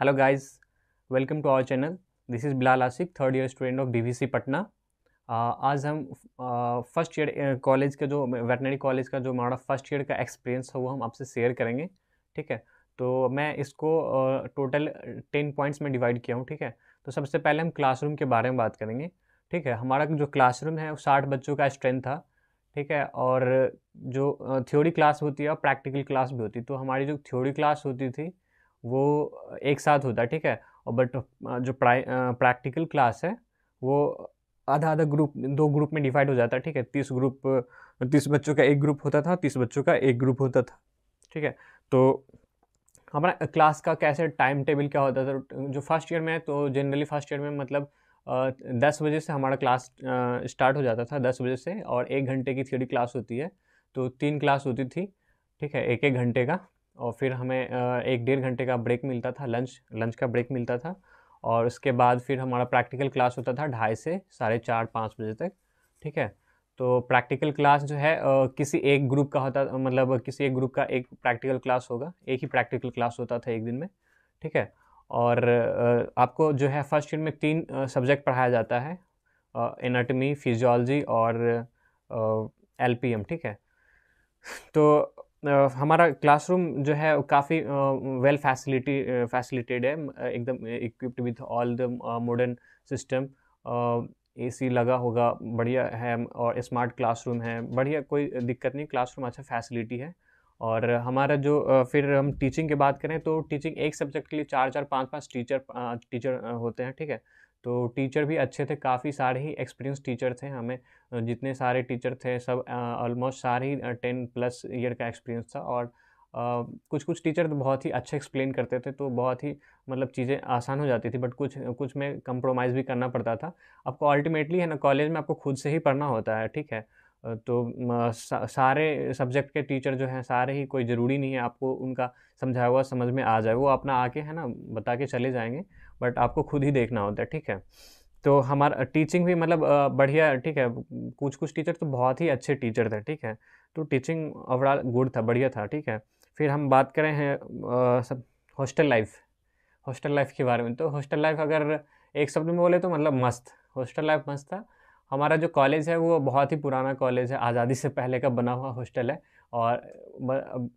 hello guys welcome to our channel this is bilal asik third year student of dvc Patna uh, आज हम first year college का जो veterinary college का जो हमारा फर्स्ट ईयर का एक्सपीरियंस है वो हम आपसे शेयर करेंगे ठीक है तो मैं इसको टोटल टेन पॉइंट्स में डिवाइड किया हूँ ठीक है तो सबसे पहले हम क्लासरूम के बारे में बात करेंगे ठीक है हमारा जो क्लासरूम है वो साठ बच्चों का स्ट्रेंथ था ठीक है और जो थ्योरी uh, क्लास होती है और प्रैक्टिकल क्लास भी होती तो हमारी जो थ्योरी क्लास होती थी वो एक साथ होता है ठीक है और बट जो प्रैक्टिकल क्लास है वो आधा आधा ग्रुप दो ग्रुप में डिवाइड हो जाता है ठीक है तीस ग्रुप तीस बच्चों का एक ग्रुप होता था तीस बच्चों का एक ग्रुप होता था ठीक है तो हमारा क्लास का कैसे टाइम टेबल क्या होता था जो फर्स्ट ईयर में है तो जनरली फर्स्ट ईयर में मतलब दस बजे से हमारा क्लास स्टार्ट हो जाता था दस बजे से और एक घंटे की थ्योरी क्लास होती है तो तीन क्लास होती थी ठीक है एक एक घंटे का और फिर हमें एक डेढ़ घंटे का ब्रेक मिलता था लंच लंच का ब्रेक मिलता था और उसके बाद फिर हमारा प्रैक्टिकल क्लास होता था ढाई से साढ़े चार पाँच बजे तक ठीक है तो प्रैक्टिकल क्लास जो है किसी एक ग्रुप का होता मतलब किसी एक ग्रुप का एक प्रैक्टिकल क्लास होगा एक ही प्रैक्टिकल क्लास होता था एक दिन में ठीक है और आपको जो है फर्स्ट ईयर में तीन सब्जेक्ट पढ़ाया जाता है एनाटमी फिजियोलॉजी और एल ठीक है तो हमारा क्लासरूम जो है काफ़ी वेल फैसिलिटी फैसिलिटेड है एकदम equipped with all the modern system AC लगा होगा बढ़िया है और स्मार्ट क्लासरूम है बढ़िया कोई दिक्कत नहीं क्लासरूम अच्छा फैसिलिटी है और हमारा जो फिर हम टीचिंग की बात करें तो टीचिंग एक सब्जेक्ट के लिए चार चार पाँच पाँच टीचर टीचर होते हैं ठीक है तो टीचर भी अच्छे थे काफ़ी सारे ही एक्सपीरियंस टीचर थे हमें जितने सारे टीचर थे सब ऑलमोस्ट सारे ही टेन प्लस ईयर का एक्सपीरियंस था और Uh, कुछ कुछ टीचर तो बहुत ही अच्छे एक्सप्लेन करते थे तो बहुत ही मतलब चीज़ें आसान हो जाती थी बट कुछ कुछ में कंप्रोमाइज़ भी करना पड़ता था आपको अल्टीमेटली है ना कॉलेज में आपको खुद से ही पढ़ना होता है ठीक है तो सारे सब्जेक्ट के टीचर जो हैं सारे ही कोई ज़रूरी नहीं है आपको उनका समझाया हुआ समझ में आ जाए वो अपना आके है ना बता के चले जाएंगे बट आपको खुद ही देखना होता है ठीक है तो हमारा टीचिंग भी मतलब बढ़िया ठीक है कुछ कुछ टीचर तो बहुत ही अच्छे टीचर थे ठीक है तो टीचिंग ओवरऑल गुड था बढ़िया था ठीक है फिर हम बात करें हैं सब हॉस्टल लाइफ हॉस्टल लाइफ के बारे में तो हॉस्टल लाइफ अगर एक शब्द में बोले तो मतलब मस्त हॉस्टल लाइफ मस्त था हमारा जो कॉलेज है वो बहुत ही पुराना कॉलेज है आज़ादी से पहले का बना हुआ हॉस्टल है और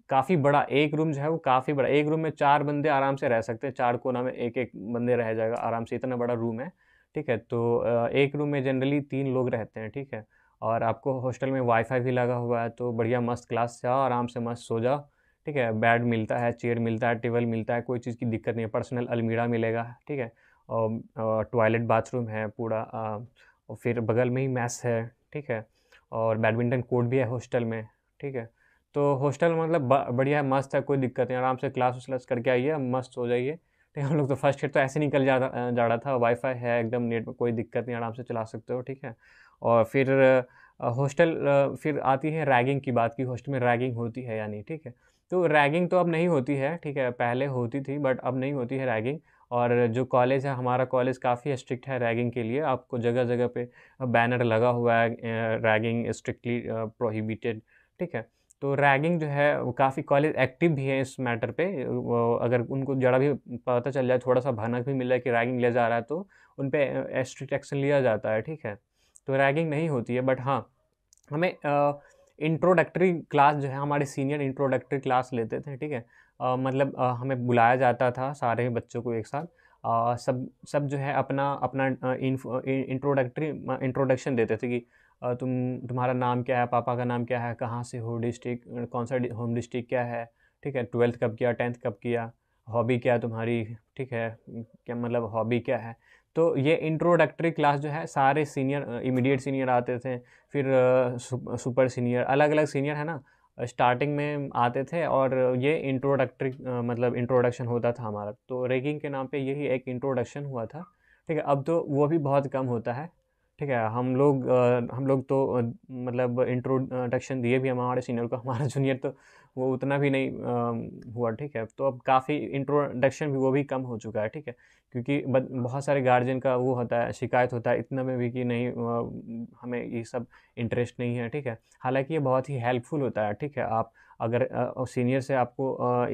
काफ़ी बड़ा एक रूम जो है वो काफ़ी बड़ा एक रूम में चार बंदे आराम से रह सकते हैं चार कोना में एक एक बंदे रह जाएगा आराम से इतना बड़ा रूम है ठीक है तो एक रूम में जनरली तीन लोग रहते हैं ठीक है और आपको हॉस्टल में वाईफाई भी लगा हुआ है तो बढ़िया मस्त क्लास से आओ आराम से मस्त सो जाओ ठीक है बेड मिलता है चेयर मिलता है टेबल मिलता है कोई चीज़ की दिक्कत नहीं है पर्सनल अलमीरा मिलेगा ठीक है और टॉयलेट बाथरूम है पूरा और फिर बगल में ही मैस है ठीक है और बैडमिंटन कोर्ट भी है हॉस्टल में ठीक है तो हॉस्टल मतलब बढ़िया है मस्त है कोई दिक्कत नहीं आराम से क्लास व्लास करके आइए मस्त हो जाइए ठीक है हम लोग तो फर्स्ट ईयर तो ऐसे निकल जा जा रहा था वाईफाई है एकदम नेट में कोई दिक्कत नहीं आराम से चला सकते हो ठीक है और फिर हॉस्टल फिर आती है रैगिंग की बात की हॉस्टल में रैगिंग होती है या नहीं ठीक है तो रैगिंग तो अब नहीं होती है ठीक है पहले होती थी बट अब नहीं होती है रैगिंग और जो कॉलेज है हमारा कॉलेज काफ़ी स्ट्रिक्ट है रैगिंग के लिए आपको जगह जगह पे बैनर लगा हुआ है रैगिंग स्ट्रिक्टली प्रोहिबिटेड ठीक है तो रैगिंग जो है वो काफ़ी कॉलेज एक्टिव भी है इस मैटर पे अगर उनको जरा भी पता चल जाए थोड़ा सा भनक भी मिला कि रैगिंग लिया जा रहा है तो उन पर स्ट्रिक्ट एक्शन लिया जाता है ठीक है तो रैगिंग नहीं होती है बट हाँ हमें इंट्रोडक्टरी क्लास जो है हमारे सीनियर इंट्रोडक्टरी क्लास लेते थे ठीक है आ, मतलब आ, हमें बुलाया जाता था सारे बच्चों को एक साथ आ, सब सब जो है अपना अपना इंट्रोडक्टरी इंट्रोडक्शन देते थे कि तुम तुम्हारा नाम क्या है पापा का नाम क्या है कहाँ से हो डिस्ट्रिक्ट कौन सा होम डिस्ट्रिक्ट क्या है ठीक है ट्वेल्थ कब किया टेंथ कब किया हॉबी क्या तुम्हारी ठीक है क्या मतलब हॉबी क्या है तो ये इंट्रोडक्टरी क्लास जो है सारे सीनियर इमीडिएट सीनियर आते थे फिर सुपर सीनियर अलग अलग सीनियर है ना स्टार्टिंग में आते थे और ये इंट्रोडक्टरी मतलब इंट्रोडक्शन होता था हमारा तो रैगिंग के नाम पे यही एक इंट्रोडक्शन हुआ था ठीक है अब तो वो भी बहुत कम होता है ठीक है हम लोग हम लोग तो मतलब इंट्रोडक्शन दिए भी हमारे सीनियर को हमारा जूनियर तो वो उतना भी नहीं हुआ ठीक है तो अब काफ़ी इंट्रोडक्शन भी वो भी कम हो चुका है ठीक है क्योंकि बहुत सारे गार्जियन का वो होता है शिकायत होता है इतना में भी कि नहीं हमें ये सब इंटरेस्ट नहीं है ठीक है हालांकि ये बहुत ही हेल्पफुल होता है ठीक है आप अगर सीनियर से आपको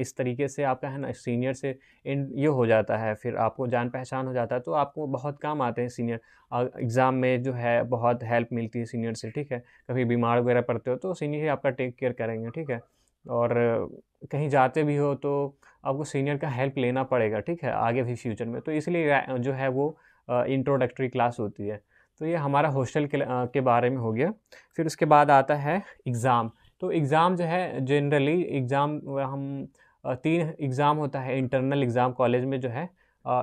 इस तरीके से आपका है ना सीनियर से इन ये हो जाता है फिर आपको जान पहचान हो जाता है तो आपको बहुत काम आते हैं सीनियर एग्ज़ाम में जो है बहुत हेल्प मिलती है सीनियर से ठीक है कभी बीमार वगैरह पड़ते हो तो सीनियर ही आपका टेक केयर करेंगे ठीक है और कहीं जाते भी हो तो आपको सीनियर का हेल्प लेना पड़ेगा ठीक है आगे भी फ्यूचर में तो इसलिए जो है वो इंट्रोडक्टरी क्लास होती है तो ये हमारा हॉस्टल के, के बारे में हो गया फिर उसके बाद आता है एग्ज़ाम तो एग्ज़ाम जो है जनरली एग्ज़ाम हम तीन एग्ज़ाम होता है इंटरनल एग्ज़ाम कॉलेज में जो है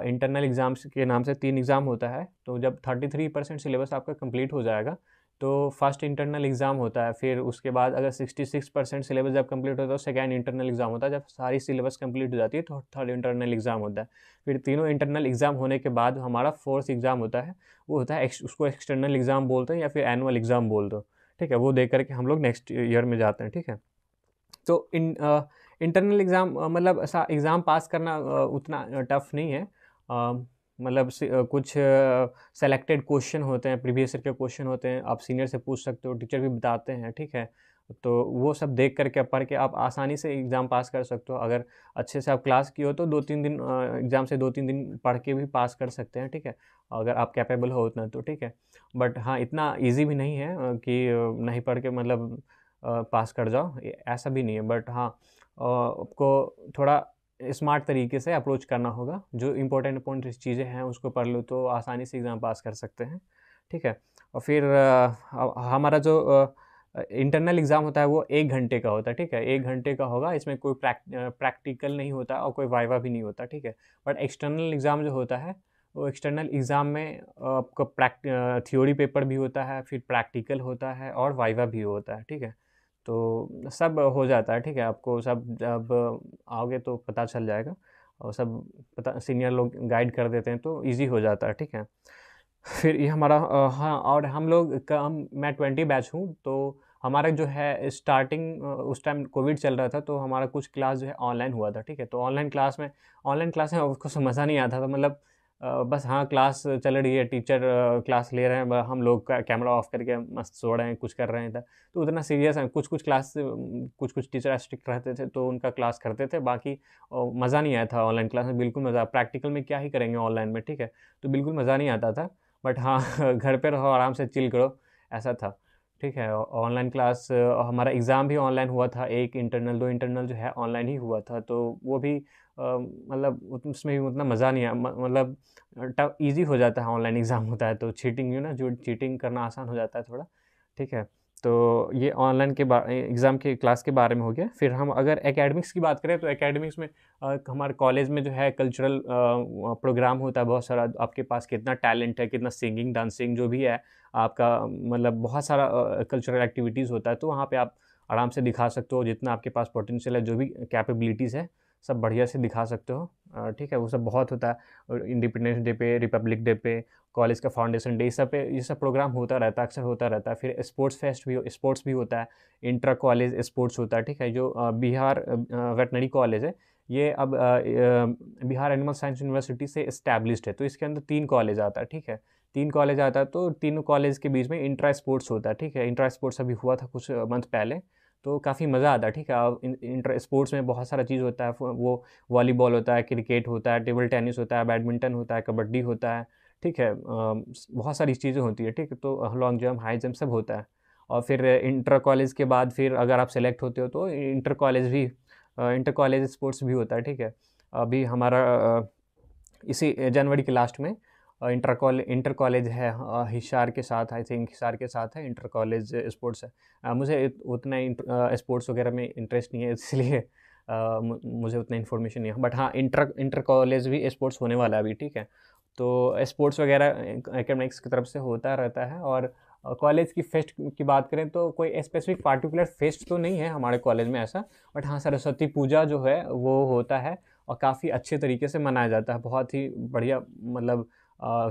इंटरनल एग्ज़ाम्स के नाम से तीन एग्ज़ाम होता है तो जब थर्टी थ्री परसेंट सिलेबस आपका कंप्लीट हो जाएगा तो फर्स्ट इंटरनल एग्ज़ाम होता है फिर उसके बाद अगर सिक्सटी सिक्स परसेंट सिलेबस जब कंप्लीट होता है तो सेकेंड इंटरनल एग्ज़ाम होता है जब सारी सिलेबस कंप्लीट हो जाती है तो थर्ड इंटरनल एग्ज़ाम होता है फिर तीनों इंटरनल एग्ज़ाम होने के बाद हमारा फोर्थ एग्ज़ाम होता है वो होता है उसको एक्सटर्नल एग्ज़ाम बोलते हैं या फिर एनुअल एग्ज़ाम बोल दो ठीक है वो दे करके हम लोग नेक्स्ट ईयर में जाते हैं ठीक है तो इन इंटरनल एग्ज़ाम मतलब एग्ज़ाम पास करना उतना टफ नहीं है मतलब कुछ सेलेक्टेड क्वेश्चन होते हैं प्रीवियस ईयर के क्वेश्चन होते हैं आप सीनियर से पूछ सकते हो टीचर भी बताते हैं ठीक है तो वो सब देख करके पढ़ के आप आसानी से एग्ज़ाम पास कर सकते हो अगर अच्छे से आप क्लास की हो तो दो तीन दिन एग्ज़ाम से दो तीन दिन पढ़ के भी पास कर सकते हैं ठीक है अगर आप कैपेबल हो उतना तो ठीक है बट हाँ इतना ईजी भी नहीं है कि नहीं पढ़ के मतलब पास कर जाओ ऐसा भी नहीं है बट हाँ आपको थोड़ा स्मार्ट तरीके से अप्रोच करना होगा जो इम्पोर्टेंट इम्पोर्टेंट चीज़ें हैं उसको पढ़ लो तो आसानी से एग्ज़ाम पास कर सकते हैं ठीक है और फिर हमारा जो आ, इंटरनल एग्ज़ाम होता है वो एक घंटे का होता है ठीक है एक घंटे का होगा इसमें कोई प्रैक्टिकल नहीं होता और कोई वाइवा भी नहीं होता ठीक है बट एक्सटर्नल एग्ज़ाम जो होता है वो एक्सटर्नल एग्ज़ाम में आपका प्रैक्ट थ्योरी पेपर भी होता है फिर प्रैक्टिकल होता है और वाइवा भी होता है ठीक है तो सब हो जाता है ठीक है आपको सब जब आओगे तो पता चल जाएगा और सब पता सीनियर लोग गाइड कर देते हैं तो इजी हो जाता है ठीक है फिर ये हमारा हाँ और हम लोग का हम मैं ट्वेंटी बैच हूँ तो हमारा जो है स्टार्टिंग उस टाइम कोविड चल रहा था तो हमारा कुछ क्लास जो है ऑनलाइन हुआ था ठीक है तो ऑनलाइन क्लास में ऑनलाइन क्लास में उसको समझा नहीं आता था मतलब बस हाँ क्लास चल रही है टीचर क्लास ले रहे हैं हम लोग कैमरा ऑफ करके मस्त सो रहे हैं कुछ कर रहे हैं था तो उतना सीरियस है कुछ कुछ क्लास कुछ कुछ टीचर स्ट्रिक्ट रहते थे तो उनका क्लास करते थे बाकी मज़ा नहीं आया था ऑनलाइन क्लास में बिल्कुल मज़ा प्रैक्टिकल में क्या ही करेंगे ऑनलाइन में ठीक है तो बिल्कुल मज़ा नहीं आता था बट हाँ घर पर रहो आराम से चिल करो ऐसा था ठीक है ऑनलाइन क्लास हमारा एग्ज़ाम भी ऑनलाइन हुआ था एक इंटरनल दो इंटरनल जो है ऑनलाइन ही हुआ था तो वो भी मतलब उसमें भी उतना मज़ा नहीं आया मतलब टफ ईजी हो जाता है ऑनलाइन एग्ज़ाम होता है तो चीटिंग यू ना जो चीटिंग करना आसान हो जाता है थोड़ा ठीक है तो ये ऑनलाइन के एग्ज़ाम के क्लास के बारे में हो गया फिर हम अगर एकेडमिक्स की बात करें तो एकेडमिक्स में हमारे कॉलेज में जो है कल्चरल प्रोग्राम होता है बहुत सारा आपके पास कितना टैलेंट है कितना सिंगिंग डांसिंग जो भी है आपका मतलब बहुत सारा कल्चरल एक्टिविटीज़ होता है तो वहाँ पर आप आराम से दिखा सकते हो जितना आपके पास पोटेंशियल है जो भी कैपेबिलिटीज़ है सब बढ़िया से दिखा सकते हो ठीक है वो सब बहुत होता है इंडिपेंडेंस डे पे रिपब्लिक डे पे कॉलेज का फाउंडेशन डे सब पे ये सब प्रोग्राम होता रहता है अक्सर होता रहता है फिर स्पोर्ट्स फेस्ट भी स्पोर्ट्स भी होता है इंटर कॉलेज स्पोर्ट्स होता है ठीक है जो बिहार वेटनरी कॉलेज है ये अब बिहार एनिमल साइंस यूनिवर्सिटी से इस्टेब्लिश्ड है तो इसके अंदर तीन कॉलेज आता है ठीक है तीन कॉलेज आता है तो तीनों कॉलेज के बीच में इंट्रा स्पोर्ट्स होता है ठीक है इंट्रा स्पोर्ट्स अभी हुआ था कुछ मंथ पहले तो काफ़ी मज़ा आता है ठीक है इंटर स्पोर्ट्स में बहुत सारा चीज़ होता है वो वॉलीबॉल होता है क्रिकेट होता है टेबल टेनिस होता है बैडमिंटन होता है कबड्डी होता है ठीक है बहुत सारी चीज़ें होती है ठीक है तो लॉन्ग जंप हाई जंप सब होता है और फिर इंटर कॉलेज के बाद फिर अगर आप सेलेक्ट होते हो तो इंटर कॉलेज भी इंटर कॉलेज स्पोर्ट्स भी होता है ठीक है अभी हमारा इसी जनवरी के लास्ट में इंटर कॉलेज इंटर कॉलेज है हिसार के साथ आई थिंक हिसार के साथ है इंटर कॉलेज स्पोर्ट्स है मुझे उतना स्पोर्ट्स वगैरह में इंटरेस्ट नहीं है इसलिए मुझे उतना इन्फॉर्मेशन नहीं है बट हाँ इंटर इंटर कॉलेज भी स्पोर्ट्स होने वाला है अभी ठीक है तो स्पोर्ट्स वगैरह एकेडमिक्स की तरफ से होता रहता है और कॉलेज की फेस्ट की बात करें तो कोई स्पेसिफिक पार्टिकुलर फेस्ट तो नहीं है हमारे कॉलेज में ऐसा बट हाँ सरस्वती पूजा जो है वो होता है और काफ़ी अच्छे तरीके से मनाया जाता है बहुत ही बढ़िया मतलब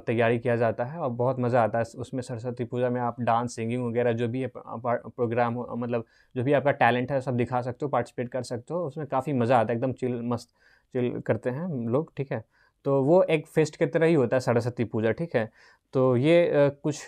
तैयारी किया जाता है और बहुत मज़ा आता है उसमें सरस्वती पूजा में आप डांस सिंगिंग वगैरह जो भी प्रोग्राम हो मतलब जो भी आपका टैलेंट है सब दिखा सकते हो पार्टिसिपेट कर सकते हो उसमें काफ़ी मज़ा आता है एकदम चिल मस्त चिल करते हैं लोग ठीक है तो वो एक फेस्ट की तरह ही होता है सरस्वती पूजा ठीक है तो ये कुछ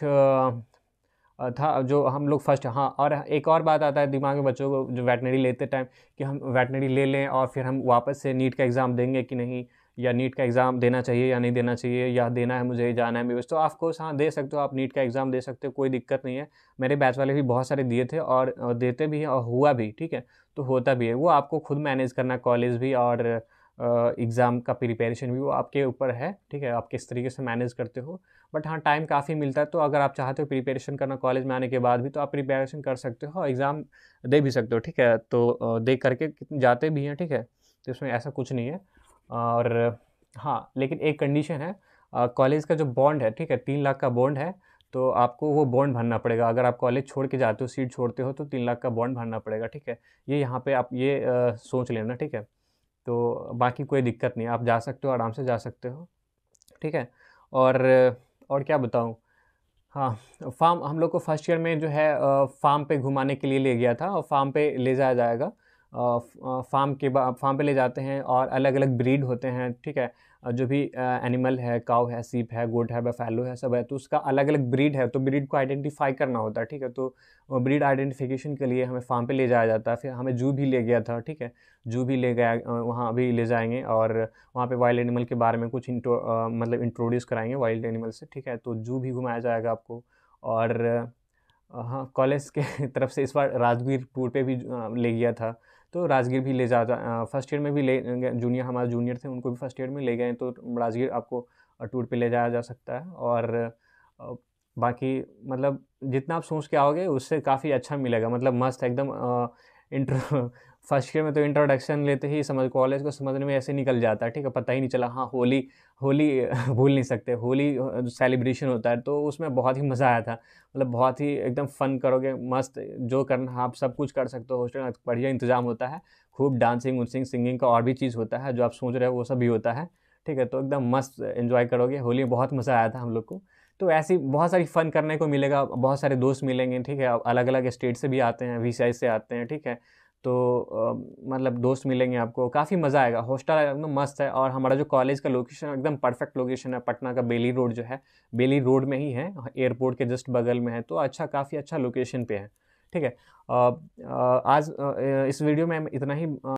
था जो हम लोग फर्स्ट हाँ और एक और बात आता है दिमाग में बच्चों को जो वेटनरी लेते टाइम कि हम वेटनरी ले लें और फिर हम वापस से नीट का एग्ज़ाम देंगे कि नहीं या नीट का एग्ज़ाम देना चाहिए या नहीं देना चाहिए या देना है मुझे जाना है मेरे तो ऑफकोर्स हाँ दे सकते हो आप नीट का एग्ज़ाम दे सकते हो कोई दिक्कत नहीं है मेरे बैच वाले भी बहुत सारे दिए थे और देते भी हैं और हुआ भी ठीक है तो होता भी है वो आपको खुद मैनेज करना कॉलेज भी और एग्ज़ाम का प्रिपेरेशन भी वो आपके ऊपर है ठीक है आप किस तरीके से मैनेज करते हो बट हाँ टाइम काफ़ी मिलता है तो अगर आप चाहते हो प्रिपेरेशन करना कॉलेज में आने के बाद भी तो आप प्रिपेरेशन कर सकते हो एग्ज़ाम दे भी सकते हो ठीक है तो दे करके जाते भी हैं ठीक है तो इसमें ऐसा कुछ नहीं है और हाँ लेकिन एक कंडीशन है कॉलेज का जो बॉन्ड है ठीक है तीन लाख का बॉन्ड है तो आपको वो बॉन्ड भरना पड़ेगा अगर आप कॉलेज छोड़ के जाते हो सीट छोड़ते हो तो तीन लाख का बॉन्ड भरना पड़ेगा ठीक है ये यहाँ पे आप ये आ, सोच लेना ठीक है तो बाकी कोई दिक्कत नहीं आप जा सकते हो आराम से जा सकते हो ठीक है और और क्या बताऊँ हाँ फार्म हम लोग को फर्स्ट ईयर में जो है फार्म पे घुमाने के लिए ले गया था और फार्म पे ले जाया जाएगा फार्म के फार्म पे ले जाते हैं और अलग अलग ब्रीड होते हैं ठीक है जो भी एनिमल है काउ है सीप है गोट है बफेलो है सब है तो उसका अलग अलग ब्रीड है तो ब्रीड को आइडेंटिफाई करना होता है ठीक है तो ब्रीड आइडेंटिफिकेशन के लिए हमें फार्म पे ले जाया जाता है फिर हमें जू भी ले गया था ठीक है जू भी ले गया वहाँ भी ले जाएंगे और वहाँ पे वाइल्ड एनिमल के बारे में कुछ इंट्रो मतलब इंट्रोड्यूस कराएंगे वाइल्ड एनिमल से ठीक है तो जू भी घुमाया जाएगा आपको और हाँ कॉलेज के तरफ से इस बार राजवीरपुर पर पे भी ले गया था तो राजगीर भी ले जा, फर्स्ट ईयर में भी ले जूनियर हमारे जूनियर थे उनको भी फर्स्ट ईयर में ले गए तो राजगीर आपको टूर पे ले जाया जा सकता है और बाकी मतलब जितना आप सोच के आओगे उससे काफ़ी अच्छा मिलेगा मतलब मस्त एकदम इंटर फर्स्ट ईयर में तो इंट्रोडक्शन लेते ही समझ कॉलेज को समझने में ऐसे निकल जाता है ठीक है पता ही नहीं चला हाँ होली होली भूल नहीं सकते होली सेलिब्रेशन होता है तो उसमें बहुत ही मज़ा आया था मतलब बहुत ही एकदम फ़न करोगे मस्त जो करना आप सब कुछ कर सकते हो हॉस्टल में बढ़िया इंतजाम होता है खूब डांसिंग उन्सिंग सिंगिंग का और भी चीज़ होता है जो आप सोच रहे हो वो सब भी होता है ठीक है तो एकदम मस्त इन्जॉय करोगे होली में बहुत मज़ा आया था हम लोग को तो ऐसी बहुत सारी फ़न करने को मिलेगा बहुत सारे दोस्त मिलेंगे ठीक है अलग अलग स्टेट से भी आते हैं वी से आते हैं ठीक है तो आ, मतलब दोस्त मिलेंगे आपको काफ़ी मज़ा आएगा हॉस्टल एकदम मस्त है और हमारा जो कॉलेज का लोकेशन एकदम परफेक्ट लोकेशन है पटना का बेली रोड जो है बेली रोड में ही है एयरपोर्ट के जस्ट बगल में है तो अच्छा काफ़ी अच्छा लोकेशन पे है ठीक है आज इस वीडियो में इतना ही